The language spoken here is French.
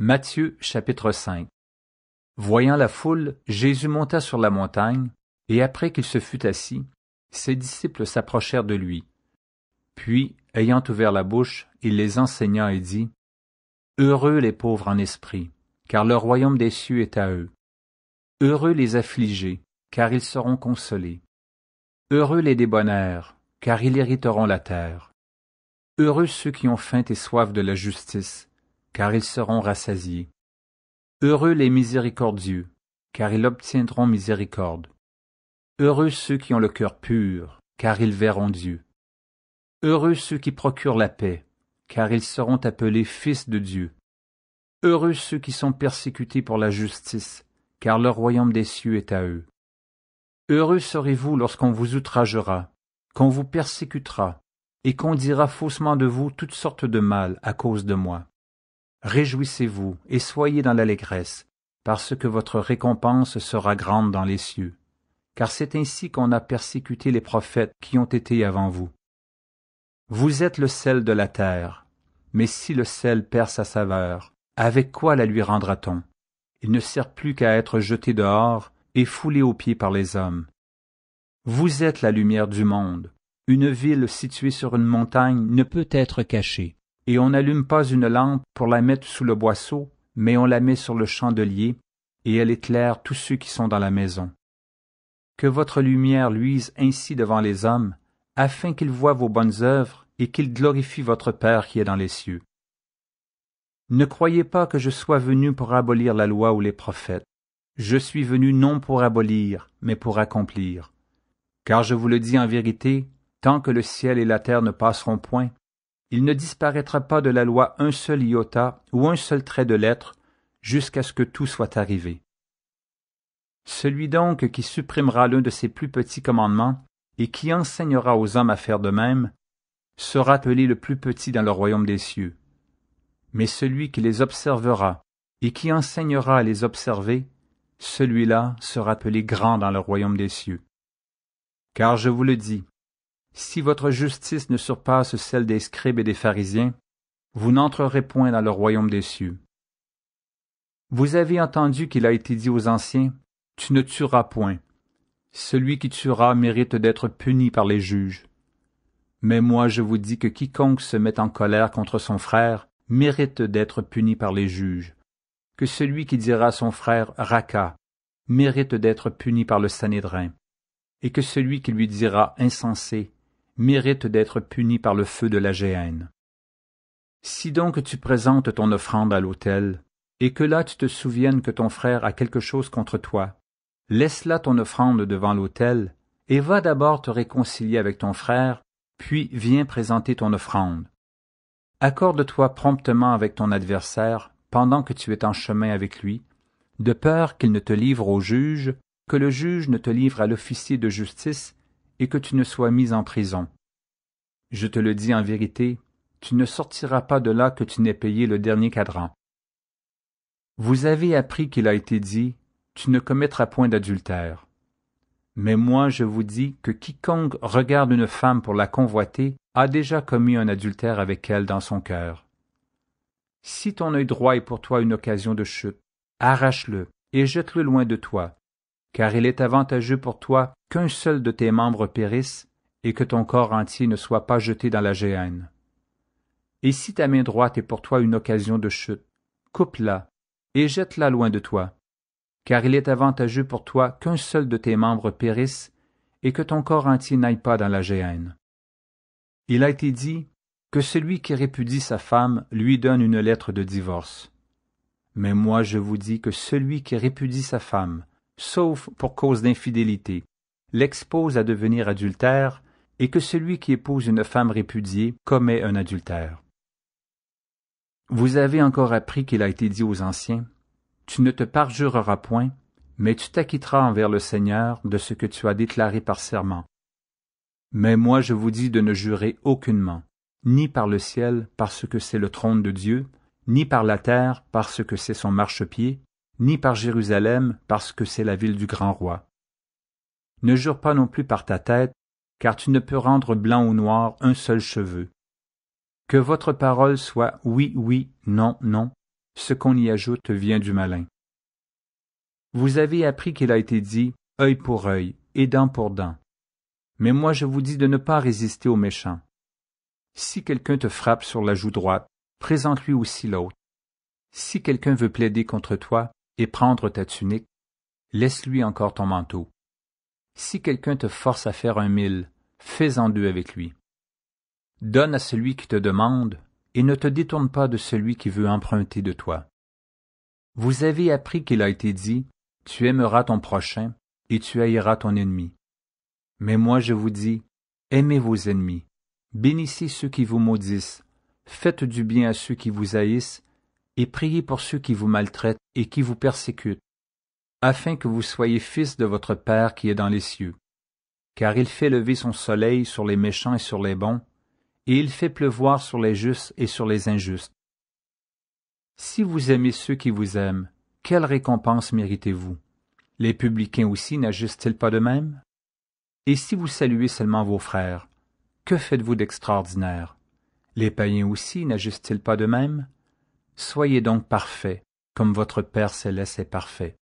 Matthieu chapitre 5 Voyant la foule, Jésus monta sur la montagne, et après qu'il se fut assis, ses disciples s'approchèrent de lui. Puis, ayant ouvert la bouche, il les enseigna et dit Heureux les pauvres en esprit, car le royaume des cieux est à eux. Heureux les affligés, car ils seront consolés. Heureux les débonnaires, car ils hériteront la terre. Heureux ceux qui ont faim et soif de la justice car ils seront rassasiés. Heureux les miséricordieux, car ils obtiendront miséricorde. Heureux ceux qui ont le cœur pur, car ils verront Dieu. Heureux ceux qui procurent la paix, car ils seront appelés fils de Dieu. Heureux ceux qui sont persécutés pour la justice, car leur royaume des cieux est à eux. Heureux serez-vous lorsqu'on vous outragera, qu'on vous persécutera, et qu'on dira faussement de vous toutes sortes de mal à cause de moi. Réjouissez-vous et soyez dans l'allégresse, parce que votre récompense sera grande dans les cieux. Car c'est ainsi qu'on a persécuté les prophètes qui ont été avant vous. Vous êtes le sel de la terre, mais si le sel perd sa saveur, avec quoi la lui rendra-t-on Il ne sert plus qu'à être jeté dehors et foulé aux pieds par les hommes. Vous êtes la lumière du monde. Une ville située sur une montagne ne peut être cachée et on n'allume pas une lampe pour la mettre sous le boisseau, mais on la met sur le chandelier, et elle éclaire tous ceux qui sont dans la maison. Que votre lumière luise ainsi devant les hommes, afin qu'ils voient vos bonnes œuvres et qu'ils glorifient votre Père qui est dans les cieux. Ne croyez pas que je sois venu pour abolir la loi ou les prophètes. Je suis venu non pour abolir, mais pour accomplir. Car je vous le dis en vérité, tant que le ciel et la terre ne passeront point, il ne disparaîtra pas de la loi un seul iota ou un seul trait de lettre jusqu'à ce que tout soit arrivé. Celui donc qui supprimera l'un de ses plus petits commandements et qui enseignera aux hommes à faire de même, sera appelé le plus petit dans le royaume des cieux. Mais celui qui les observera et qui enseignera à les observer, celui-là sera appelé grand dans le royaume des cieux. Car je vous le dis, si votre justice ne surpasse celle des scribes et des pharisiens, vous n'entrerez point dans le royaume des cieux. Vous avez entendu qu'il a été dit aux anciens, Tu ne tueras point. Celui qui tuera mérite d'être puni par les juges. Mais moi je vous dis que quiconque se met en colère contre son frère mérite d'être puni par les juges, que celui qui dira à son frère Raca mérite d'être puni par le Sanhédrin, et que celui qui lui dira insensé mérite d'être puni par le feu de la géhenne. Si donc tu présentes ton offrande à l'autel, et que là tu te souviennes que ton frère a quelque chose contre toi, laisse là ton offrande devant l'autel, et va d'abord te réconcilier avec ton frère, puis viens présenter ton offrande. Accorde-toi promptement avec ton adversaire pendant que tu es en chemin avec lui, de peur qu'il ne te livre au juge, que le juge ne te livre à l'officier de justice et que tu ne sois mis en prison. Je te le dis en vérité, tu ne sortiras pas de là que tu n'aies payé le dernier cadran. Vous avez appris qu'il a été dit, tu ne commettras point d'adultère. Mais moi je vous dis que quiconque regarde une femme pour la convoiter a déjà commis un adultère avec elle dans son cœur. Si ton œil droit est pour toi une occasion de chute, arrache-le et jette-le loin de toi car il est avantageux pour toi qu'un seul de tes membres périsse, et que ton corps entier ne soit pas jeté dans la géhenne. Et si ta main droite est pour toi une occasion de chute, coupe-la, et jette-la loin de toi, car il est avantageux pour toi qu'un seul de tes membres périsse, et que ton corps entier n'aille pas dans la géhenne. Il a été dit que celui qui répudie sa femme lui donne une lettre de divorce. Mais moi je vous dis que celui qui répudie sa femme, sauf pour cause d'infidélité, l'expose à devenir adultère, et que celui qui épouse une femme répudiée commet un adultère. Vous avez encore appris qu'il a été dit aux anciens, Tu ne te parjureras point, mais tu t'acquitteras envers le Seigneur de ce que tu as déclaré par serment. Mais moi je vous dis de ne jurer aucunement, ni par le ciel parce que c'est le trône de Dieu, ni par la terre parce que c'est son marchepied, ni par Jérusalem, parce que c'est la ville du grand roi. Ne jure pas non plus par ta tête, car tu ne peux rendre blanc ou noir un seul cheveu. Que votre parole soit oui, oui, non, non, ce qu'on y ajoute vient du malin. Vous avez appris qu'il a été dit œil pour œil et dent pour dent. Mais moi je vous dis de ne pas résister aux méchants. Si quelqu'un te frappe sur la joue droite, présente-lui aussi l'autre. Si quelqu'un veut plaider contre toi, et prendre ta tunique, laisse-lui encore ton manteau. Si quelqu'un te force à faire un mille, fais-en deux avec lui. Donne à celui qui te demande, et ne te détourne pas de celui qui veut emprunter de toi. Vous avez appris qu'il a été dit, Tu aimeras ton prochain, et tu haïras ton ennemi. Mais moi je vous dis, Aimez vos ennemis, bénissez ceux qui vous maudissent, faites du bien à ceux qui vous haïssent, et priez pour ceux qui vous maltraitent et qui vous persécutent, afin que vous soyez fils de votre Père qui est dans les cieux. Car il fait lever son soleil sur les méchants et sur les bons, et il fait pleuvoir sur les justes et sur les injustes. Si vous aimez ceux qui vous aiment, quelle récompense méritez-vous Les publicains aussi n'agissent-ils pas de même Et si vous saluez seulement vos frères, que faites-vous d'extraordinaire Les païens aussi n'agissent-ils pas de même Soyez donc parfaits, comme votre Père céleste est parfait.